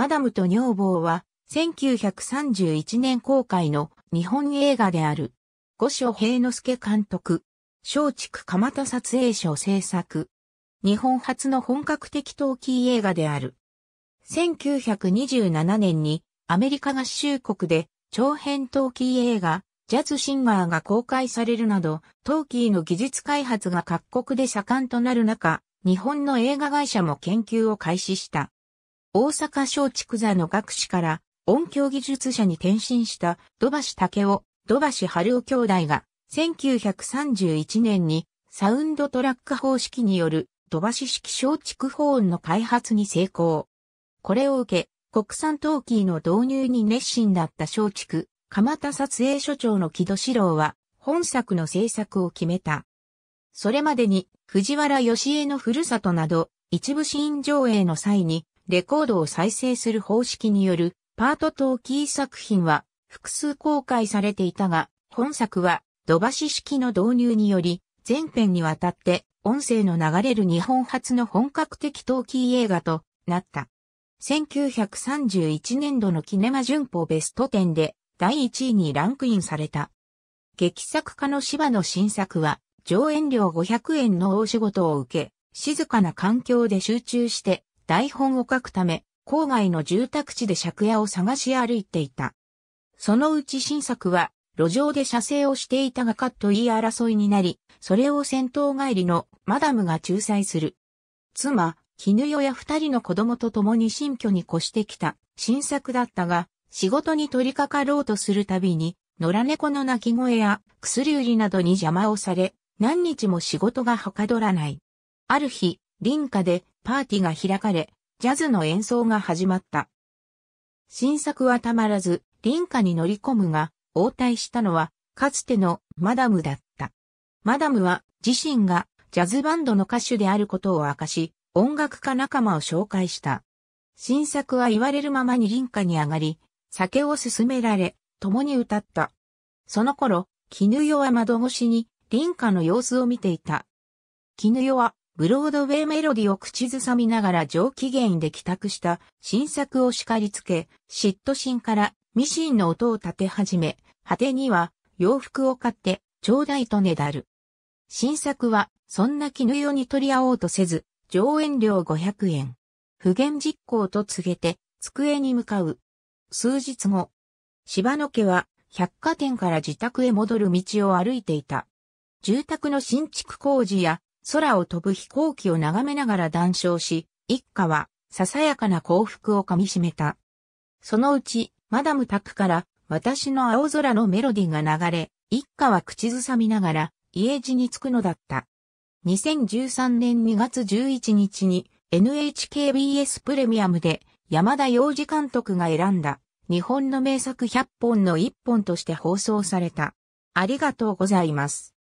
マダムと女房は、1931年公開の日本映画である。五所平之助監督。松竹蒲田撮影所制作。日本初の本格的陶器映画である。1927年にアメリカ合衆国で長編陶器映画、ジャズシンガーが公開されるなど、陶器の技術開発が各国で盛んとなる中、日本の映画会社も研究を開始した。大阪松竹座の学士から音響技術者に転身した土橋武夫、土橋春夫兄弟が1931年にサウンドトラック方式による土橋式松竹保音の開発に成功。これを受け、国産陶器の導入に熱心だった松竹、鎌田撮影所長の木戸志郎は、本作の制作を決めた。それまでに、藤原義江の故郷など、一部シーン上映の際に、レコードを再生する方式によるパートトーキー作品は複数公開されていたが、本作は土橋式の導入により、全編にわたって音声の流れる日本初の本格的トーキー映画となった。1931年度のキネマ旬報ベスト10で第1位にランクインされた。劇作家の芝の新作は上演料500円の大仕事を受け、静かな環境で集中して台本を書くため、郊外の住宅地で借家を探し歩いていた。そのうち新作は、路上で射精をしていたがカッと言い争いになり、それを戦闘帰りのマダムが仲裁する。妻、絹代や二人の子供と共に新居に越してきた新作だったが、仕事に取り掛かろうとするたびに、野良猫の鳴き声や薬売りなどに邪魔をされ、何日も仕事がはかどらない。ある日、林家でパーティーが開かれ、ジャズの演奏が始まった。新作はたまらず、林家に乗り込むが、応対したのは、かつてのマダムだった。マダムは自身がジャズバンドの歌手であることを明かし、音楽家仲間を紹介した。新作は言われるままに林家に上がり、酒を勧められ、共に歌った。その頃、絹代は窓越しに林家の様子を見ていた。絹代はブロードウェイメロディを口ずさみながら上機嫌で帰宅した新作を叱りつけ、嫉妬心からミシンの音を立て始め、果てには洋服を買ってちょうだいとねだる。新作はそんな絹代に取り合おうとせず、上演料500円。不言実行と告げて机に向かう。数日後、柴野家は百貨店から自宅へ戻る道を歩いていた。住宅の新築工事や空を飛ぶ飛行機を眺めながら談笑し、一家は、ささやかな幸福をかみしめた。そのうち、マダムタクから、私の青空のメロディが流れ、一家は口ずさみながら、家路に着くのだった。2013年2月11日に、NHKBS プレミアムで、山田洋次監督が選んだ、日本の名作100本の1本として放送された。ありがとうございます。